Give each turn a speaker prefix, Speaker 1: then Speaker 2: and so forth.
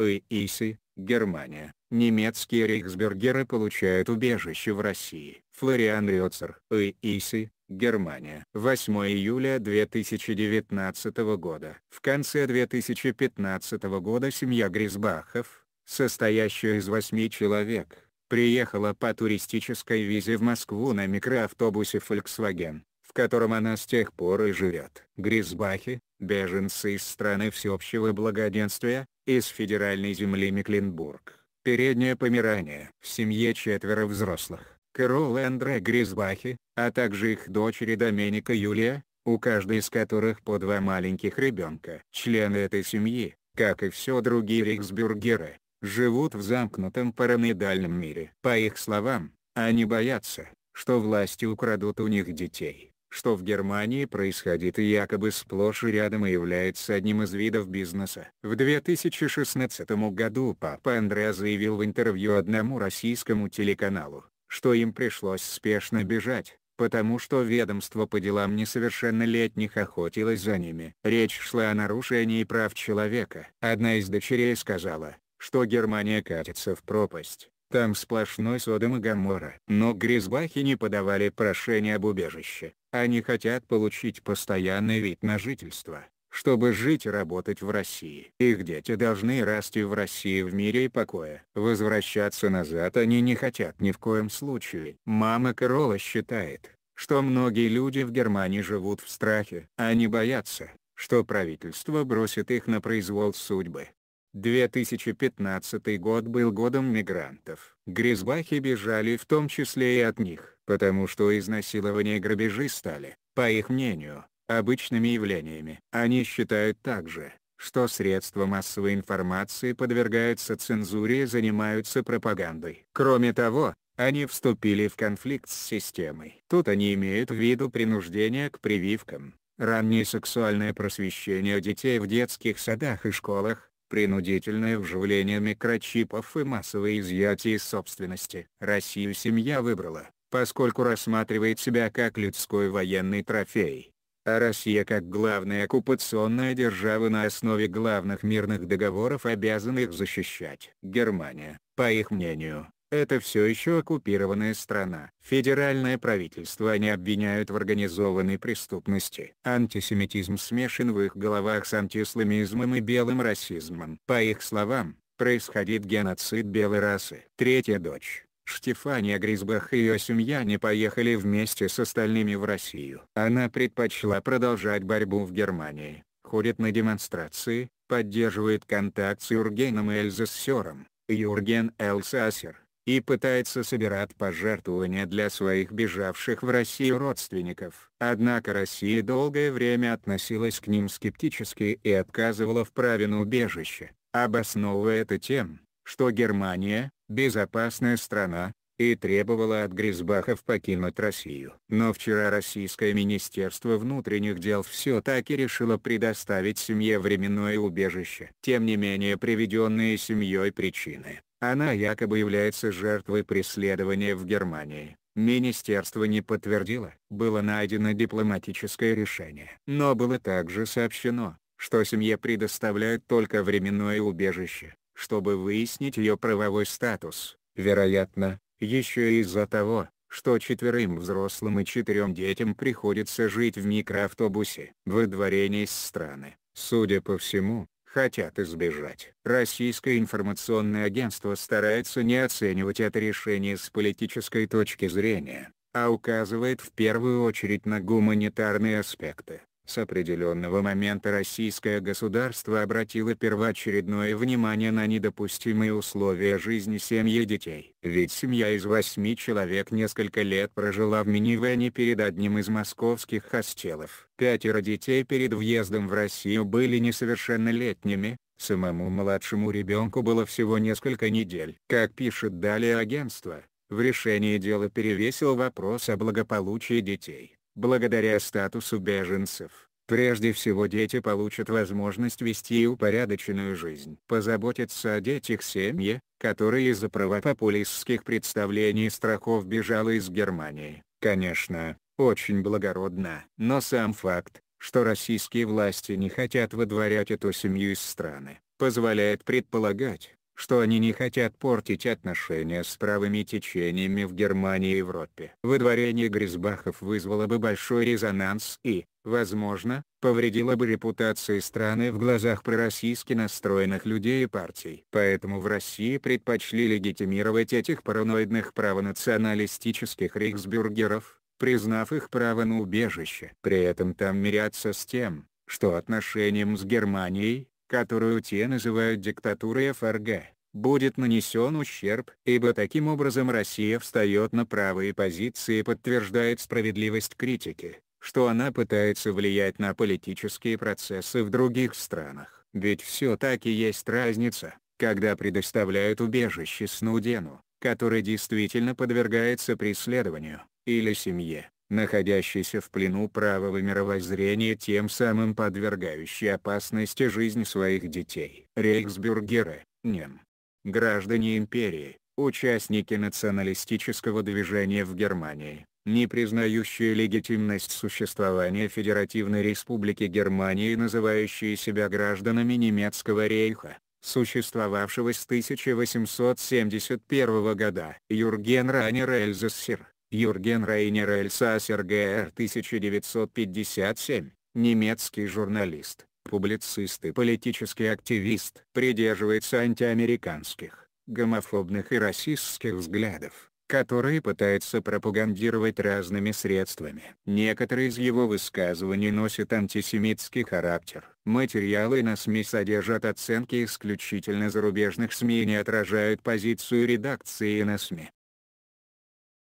Speaker 1: Иисы, Германия. Немецкие рейхсбергеры получают убежище в России. Флориан Рёцер, Иисы, Германия. 8 июля 2019 года. В конце 2015 года семья Грисбахов, состоящая из восьми человек, приехала по туристической визе в Москву на микроавтобусе Volkswagen, в котором она с тех пор и живет. Грисбахи, беженцы из страны всеобщего благоденствия, из федеральной земли Мекленбург, переднее Померания. В семье четверо взрослых, Кэрол и Андре Гризбахи, а также их дочери Доменика Юлия, у каждой из которых по два маленьких ребенка. Члены этой семьи, как и все другие рейхсбюргеры, живут в замкнутом параноидальном мире. По их словам, они боятся, что власти украдут у них детей что в Германии происходит и якобы сплошь и рядом и является одним из видов бизнеса. В 2016 году папа Андреа заявил в интервью одному российскому телеканалу, что им пришлось спешно бежать, потому что ведомство по делам несовершеннолетних охотилось за ними. Речь шла о нарушении прав человека. Одна из дочерей сказала, что Германия катится в пропасть, там сплошной Содом и Гамора. Но Гризбахи не подавали прошение об убежище. Они хотят получить постоянный вид на жительство, чтобы жить и работать в России. Их дети должны расти в России в мире и покое. Возвращаться назад они не хотят ни в коем случае. Мама Корола считает, что многие люди в Германии живут в страхе. Они боятся, что правительство бросит их на произвол судьбы. 2015 год был годом мигрантов. Гризбахи бежали в том числе и от них, потому что изнасилования и грабежи стали, по их мнению, обычными явлениями. Они считают также, что средства массовой информации подвергаются цензуре и занимаются пропагандой. Кроме того, они вступили в конфликт с системой. Тут они имеют в виду принуждение к прививкам, раннее сексуальное просвещение детей в детских садах и школах, принудительное вживление микрочипов и массовое изъятие собственности. Россию семья выбрала, поскольку рассматривает себя как людской военный трофей. А Россия как главная оккупационная держава на основе главных мирных договоров обязана их защищать. Германия, по их мнению, это все еще оккупированная страна. Федеральное правительство они обвиняют в организованной преступности. Антисемитизм смешан в их головах с антисламизмом и белым расизмом. По их словам, происходит геноцид белой расы. Третья дочь. Штефания Грисбах и ее семья не поехали вместе с остальными в Россию. Она предпочла продолжать борьбу в Германии, ходит на демонстрации, поддерживает контакт с Юргеном Эльзассером. Юрген Эльсассер и пытается собирать пожертвования для своих бежавших в Россию родственников. Однако Россия долгое время относилась к ним скептически и отказывала в праве на убежище, обосновывая это тем, что Германия – безопасная страна, и требовала от Грисбахов покинуть Россию. Но вчера Российское Министерство внутренних дел все-таки решило предоставить семье временное убежище. Тем не менее приведенные семьей причины она якобы является жертвой преследования в Германии. Министерство не подтвердило. Было найдено дипломатическое решение. Но было также сообщено, что семье предоставляют только временное убежище, чтобы выяснить ее правовой статус. Вероятно, еще из-за того, что четверым взрослым и четырем детям приходится жить в микроавтобусе. Выдворение из страны. Судя по всему, хотят избежать. Российское информационное агентство старается не оценивать это решение с политической точки зрения, а указывает в первую очередь на гуманитарные аспекты. С определенного момента российское государство обратило первоочередное внимание на недопустимые условия жизни семьи детей. Ведь семья из восьми человек несколько лет прожила в минивэне перед одним из московских хостелов. Пятеро детей перед въездом в Россию были несовершеннолетними, Самому младшему ребенку было всего несколько недель. Как пишет далее агентство, в решении дела перевесил вопрос о благополучии детей. Благодаря статусу беженцев, прежде всего дети получат возможность вести упорядоченную жизнь. Позаботиться о детях семье, которая из-за правопопулистских представлений страхов бежала из Германии, конечно, очень благородно. Но сам факт, что российские власти не хотят выдворять эту семью из страны, позволяет предполагать, что они не хотят портить отношения с правыми течениями в Германии и Европе. Выдворение Грисбахов вызвало бы большой резонанс и, возможно, повредило бы репутации страны в глазах пророссийски настроенных людей и партий. Поэтому в России предпочли легитимировать этих параноидных правонационалистических рейхсбюргеров, признав их право на убежище. При этом там мирятся с тем, что отношениям с Германией, которую те называют диктатурой ФРГ, будет нанесен ущерб, ибо таким образом Россия встает на правые позиции и подтверждает справедливость критики, что она пытается влиять на политические процессы в других странах. Ведь все таки есть разница, когда предоставляют убежище Снудену, который действительно подвергается преследованию, или семье, находящийся в плену правого мировоззрения, тем самым подвергающий опасности жизнь своих детей. Рейхсбюргеры, нем. Граждане империи, участники националистического движения в Германии, не признающие легитимность существования Федеративной Республики Германии и называющие себя гражданами Немецкого рейха, существовавшего с 1871 года. Юрген Ранер Эльзессер, Юрген Рейнер Эльса Сергеер 1957, немецкий журналист, публицист и политический активист, придерживается антиамериканских, гомофобных и расистских взглядов, которые пытается пропагандировать разными средствами. Некоторые из его высказываний носят антисемитский характер. Материалы на СМИ содержат оценки исключительно зарубежных СМИ и не отражают позицию редакции на СМИ.